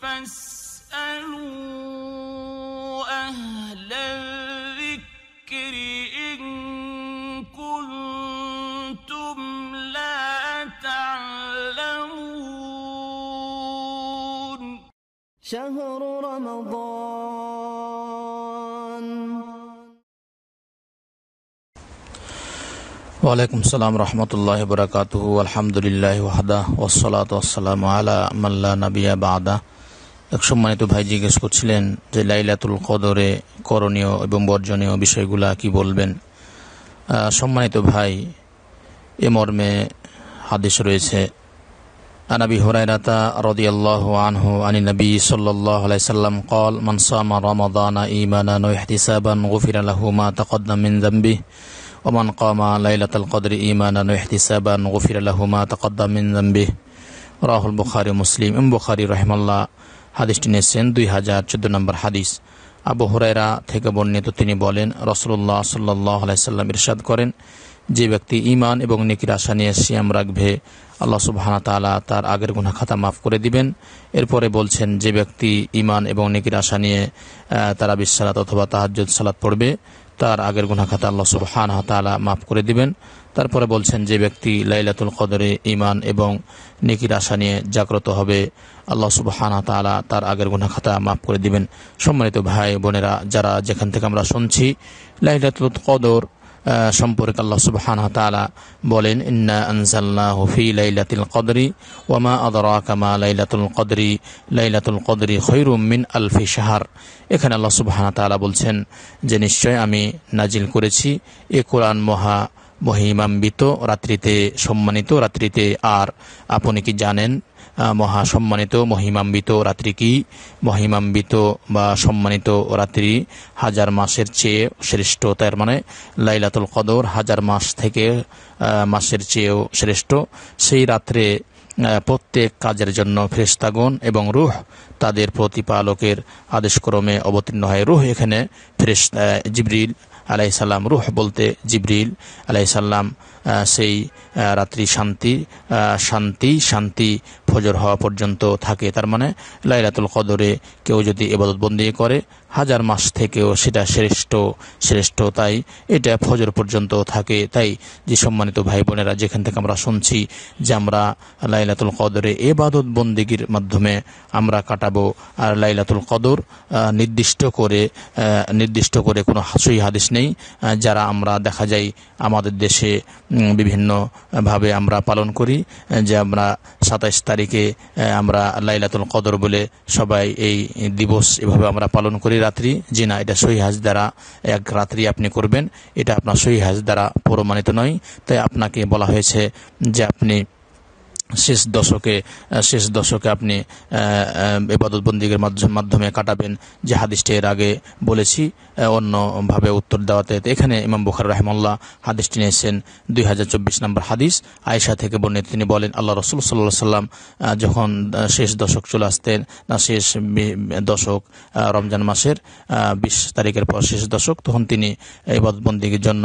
فاسألوا أهل الذكر إن كنتم لا تعلمون شهر رمضان وعليكم السلام ورحمة الله وبركاته والحمد لله وحده والصلاة والسلام على من لا نبي بعده এক সম্মানিত ভাই জিজ্ঞেস করছিলেন যে লাইলাতুল কদরে করণীয় এবং বর্জনীয় বিষয়গুলা কি বলবেন সম্মানিত ভাই এ মর্মে হাদিস রয়েছে আনাবি হরাইরাতা আল্লাহ আনহু আনি নবী সাল্লাইসাল্লাম কল মনসামা রমাদানা ইমানা নৈহতিসাবান গফির আলাহুমা তকদ্দা মিন জম্বি ওমান কমা লাইলাতাল কদরি ইমানা নৈহতিসাবান গফির আলাহুমা তকদ্দা মিন জম্বি রাহুল বুখারি মুসলিম ইম বুখারি রহমাল্লাহ হাদিসটি নিয়েছেন দুই হাজার চোদ্দ নম্বর হাদিস আবু হরাইরা থেকে বর্ণিত তিনি বলেন রসল্লাহ সাল্লাহ ইরশাদ করেন যে ব্যক্তি ইমান এবং নেকির আশা নিয়ে সিয়াম রাখবে আল্লাহ সুবাহানা তালা তার আগের গুনা খাতা মাফ করে দিবেন এরপরে বলছেন যে ব্যক্তি ইমান এবং নেকির আশা নিয়ে তারা বিশ্বালাত অথবা তাহাজ সালাত পড়বে তার আগের খাতা আল্লাহ সুবহান তালা মাফ করে দিবেন তারপরে বলছেন যে ব্যক্তি লাইলাতুল কদরে ইমান এবং নেকির আশা নিয়ে জাগ্রত হবে আল্লাহ সুবহান তালা তার আগের খাতা মাফ করে দিবেন সম্মানিত ভাই বোনেরা যারা যেখান থেকে আমরা শুনছি লাইলাতুল কদর সম্পর্কে আল্লাহ সুবহান বলেন ইন্না লাইলাতুল লাইলাতুল আলফি এখানে আল্লাহ সুবহানাহু বলছেন যে নিশ্চয় আমি নাজিল করেছি এ কোরআন মহা মহিমাম্বিত রাত্রিতে সম্মানিত রাত্রিতে আর আপনি কি জানেন মহাসম্মানিত মহিমাম্বিত রাত্রি কি মহিমাম্বিত বা সম্মানিত রাত্রি হাজার মাসের চেয়ে শ্রেষ্ঠ তার মানে লাইলাতুল কদর হাজার মাস থেকে মাসের চেয়েও শ্রেষ্ঠ সেই রাত্রে প্রত্যেক কাজের জন্য ফেরেস্তাগণ এবং রুহ তাদের প্রতিপালকের আদেশক্রমে অবতীর্ণ হয় রুহ এখানে জিবরিল আলাইসাল্লাম রুহ বলতে জিবরিল আলাইসাল্লাম সেই রাত্রি শান্তি শান্তি শান্তি ফজর হওয়া পর্যন্ত থাকে তার মানে লাইলাতুল কদরে কেউ যদি এবাদত বন্দি করে হাজার মাস থেকেও সেটা শ্রেষ্ঠ শ্রেষ্ঠ তাই এটা ফজর পর্যন্ত থাকে তাই যে সম্মানিত ভাই বোনেরা যেখান থেকে আমরা শুনছি যে আমরা লাইলাতুল কদরে এবাদত বন্দিগির মাধ্যমে আমরা কাটাবো আর লাইলাতুল কদর নির্দিষ্ট করে নির্দিষ্ট করে কোনো হাসুই হাদিস নেই যারা আমরা দেখা যায় আমাদের দেশে বিভিন্নভাবে আমরা পালন করি যে আমরা সাতাইশ তারিখ তারিখে আমরা লাইলাতুল কদর বলে সবাই এই দিবস এভাবে আমরা পালন করি রাত্রি যে না এটা সহি হাজ দ্বারা এক রাত্রি আপনি করবেন এটা আপনার সহি হাজ দ্বারা প্রমাণিত নয় তাই আপনাকে বলা হয়েছে যে আপনি শেষ দশকে শেষ দশকে আপনি এবাদতবন্দিগের মাধ্যমে মাধ্যমে কাটাবেন যে হাদিসটি এর আগে বলেছি অন্যভাবে উত্তর দেওয়াতে এখানে ইমাম বুখার রহমল্লা হাদিসটি নিয়েছেন দুই হাজার চব্বিশ নম্বর হাদিস আয়সা থেকে বর্ণিত তিনি বলেন আল্লাহ রসুল সাল্লাহ সাল্লাম যখন শেষ দশক চলে আসতেন না শেষ দশক রমজান মাসের বিশ তারিখের পর শেষ দশক তখন তিনি বন্দীগের জন্য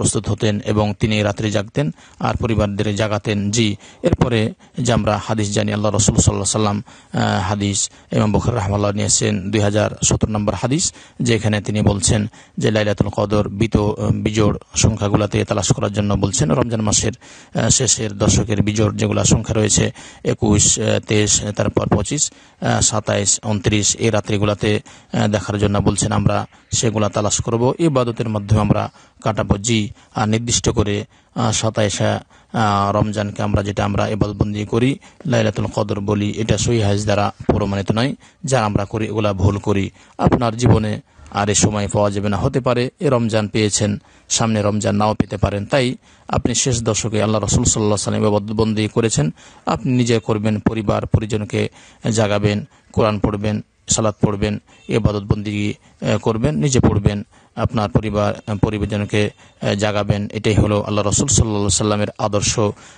প্রস্তুত হতেন এবং তিনি রাত্রে জাগতেন আর পরিবারদের জাগাতেন জি এরপরে যে আমরা হাদিস জানি আল্লাহ রসুল সাল্লাহ সাল্লাম হাদিস এবং বখর রহমাল্লাহ নিয়েছেন দুই হাজার সতেরো নম্বর হাদিস যেখানে তিনি বলছেন যে লাইলাতুল কদর বিত বিজোড় সংখ্যাগুলাতে তালাশ করার জন্য বলছেন রমজান মাসের শেষের দশকের বিজোড় যেগুলো সংখ্যা রয়েছে একুশ তেইশ তারপর পঁচিশ সাতাইশ উনত্রিশ এই রাত্রিগুলাতে দেখার জন্য বলছেন আমরা সেগুলা তালাশ করব ইবাদতের মাধ্যমে আমরা কাটাবো জি আর নির্দিষ্ট করে সাতাইশে রমজানকে আমরা যেটা আমরা এবাদবন্দি করি লাইলাতুল কদর বলি এটা সহি হাজ দ্বারা প্রমাণিত নয় যা আমরা করি এগুলা ভুল করি আপনার জীবনে আর এ সময় পাওয়া যাবে না হতে পারে এ রমজান পেয়েছেন সামনে রমজান নাও পেতে পারেন তাই আপনি শেষ দশকে আল্লাহ রসুল সাল্লাহ সাল্লাম বন্দী করেছেন আপনি নিজে করবেন পরিবার পরিজনকে জাগাবেন কোরআন পড়বেন সালাদ পড়বেন এ এবাদতবন্দি করবেন নিজে পড়বেন আপনার পরিবার পরিবারজনকে জাগাবেন এটাই হলো আল্লাহ রসুল সাল্লা সাল্লামের আদর্শ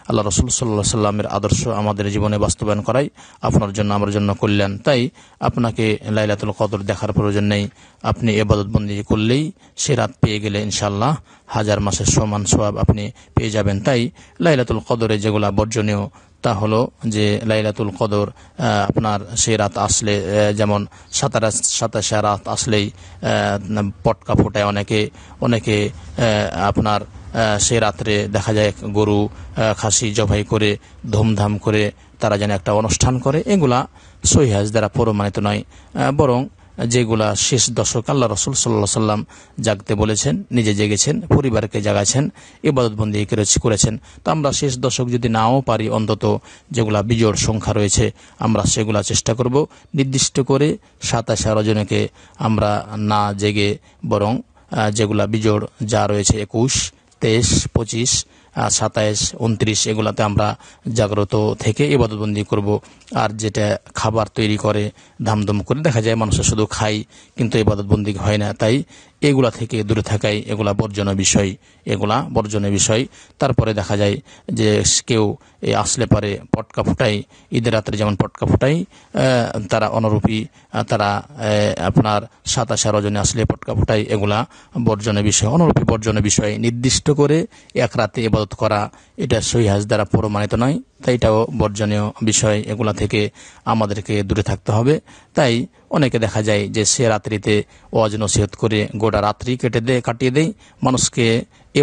আল্লাহ রসুল সাল্লা সাল্লামের আদর্শ আমাদের জীবনে বাস্তবায়ন করাই আপনার জন্য আমার জন্য কল্যাণ তাই আপনাকে লাইলাতুল কদর দেখার প্রয়োজন নেই আপনি এবাদতবন্দি করলেই সে রাত পেয়ে গেলে ইনশাল্লাহ হাজার মাসের সমান সবাব আপনি পেয়ে যাবেন তাই লাইলাতুল কদরে যেগুলা বর্জনীয় তা হলো যে লাইলাতুল কদর আপনার সেই রাত আসলে যেমন সাতাশ সাতাশে রাত আসলেই পটকা ফোটায় অনেকে অনেকে আপনার সে রাত্রে দেখা যায় গরু খাসি জবাই করে ধুমধাম করে তারা যেন একটা অনুষ্ঠান করে এগুলা সহিহাজ দ্বারা প্রমাণিত নয় বরং যেগুলা শেষ দশক আল্লাহ রসুল সাল্লা সাল্লাম জাগতে বলেছেন নিজে জেগেছেন পরিবারকে জাগাছেন ইবাদতবন্দি করেছেন তো আমরা শেষ দশক যদি নাও পারি অন্তত যেগুলা বিজোড় সংখ্যা রয়েছে আমরা সেগুলা চেষ্টা করব নির্দিষ্ট করে সাতাশে রজনীকে আমরা না জেগে বরং যেগুলা বিজোড় যা রয়েছে একুশ তেইশ পঁচিশ সাতাইশ উনত্রিশ এগুলাতে আমরা জাগ্রত থেকে ইবাদতবন্দি করব আর যেটা খাবার তৈরি করে ধামধুম করে দেখা যায় মানুষের শুধু খাই কিন্তু এবাদতবন্দি হয় না তাই এগুলা থেকে দূরে থাকাই এগুলা বর্জন বিষয় এগুলা বর্জনের বিষয় তারপরে দেখা যায় যে কেউ এ আসলে পারে পটকা ফুটাই ঈদের রাত্রে যেমন পটকা ফুটাই তারা অনুরূপী তারা আপনার সাতাশ রজনে আসলে পটকা ফুটাই এগুলা বর্জনের বিষয় অনুরূপী বর্জনের বিষয় নির্দিষ্ট করে এক রাতে এবাদত করা এটা সহিহাজ দ্বারা প্রমাণিত নয় তাই এটাও বর্জনীয় বিষয় এগুলা থেকে আমাদেরকে দূরে থাকতে হবে তাই অনেকে দেখা যায় যে সে রাত্রিতে ওয়াজ নসিহত করে গোটা রাত্রি কেটে দেয় কাটিয়ে দেয় মানুষকে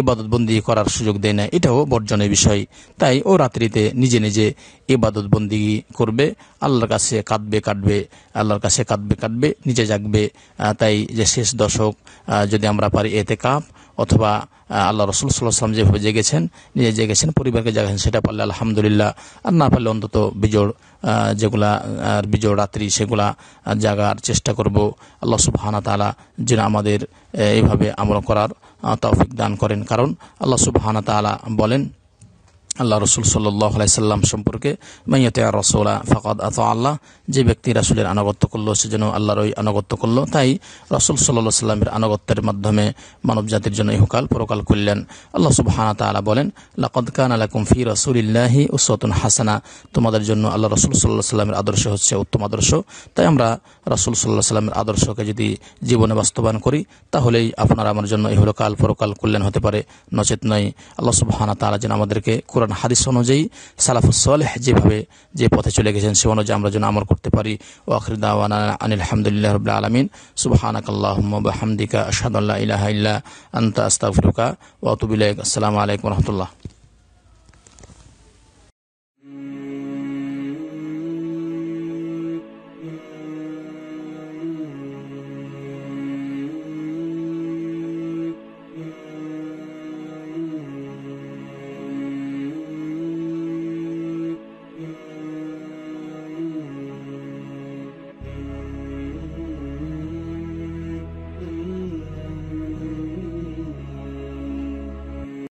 এবাদতবন্দি করার সুযোগ দেয় না এটাও বর্জনের বিষয় তাই ও রাত্রিতে নিজে নিজে এবাদতবন্দি করবে আল্লাহর কাছে কাঁদবে কাটবে আল্লাহর কাছে কাঁদবে কাটবে নিজে জাগবে তাই যে শেষ দশক যদি আমরা পারি এতে কাপ অথবা আল্লাহ রসুল সাল্লাহ সাল্লাম যেভাবে জেগেছেন নিজে জেগেছেন পরিবারকে জাগেছেন সেটা পারলে আলহামদুলিল্লাহ আর না পারলে অন্তত বিজোড় যেগুলা আর বিজোড় রাত্রি সেগুলা জাগার চেষ্টা করব আল্লাহ হানা তালা যেন আমাদের এইভাবে আমল করার তৌফিক দান করেন কারণ আল্লাহ সুবাহ তালা বলেন আল্লাহ রসুল সাল্লাহ সাল্লাম সম্পর্কে মাইয়াতে আর রসোলা ফকাদ আত আল্লাহ যে ব্যক্তি রাসুলের আনুগত্য করলো সে যেন আল্লাহর ওই আনুগত্য করলো তাই রসুল সাল্লাহ সাল্লামের আনুগত্যের মাধ্যমে মানব জাতির জন্য ইহকাল পরকাল করলেন আল্লাহ সুবাহানা তালা বলেন লাকদ কান আলাকুম ফি রসুলিল্লাহি উসতুন হাসানা তোমাদের জন্য আল্লাহ রসুল সাল্লাহ সাল্লামের আদর্শ হচ্ছে উত্তম আদর্শ তাই আমরা রসুল সাল্লাহ সাল্লামের আদর্শকে যদি জীবনে বাস্তবায়ন করি তাহলেই আপনারা আমার জন্য ইহরকাল পরকাল কল্যাণ হতে পারে নচেত নয় আল্লাহ সুবাহানা তালা যেন আমাদেরকে কোরআন হাদিস অনুযায়ী সালাফুসলেহ যেভাবে যে পথে চলে গেছেন সে অনুযায়ী আমরা যেন আমর করতে পারি ওয়াখরিদা আনিলহামদুলিল্লাহ রবুল্লা আলমিন সুবাহানাকাল্লাহমদিকা আসাদুল্লাহ ইলাহা ইল্লা আন্তা আস্তাফরুকা ওয়াতুবিল্লাহ আসসালামু আলাইকুম রহমতুল্লাহ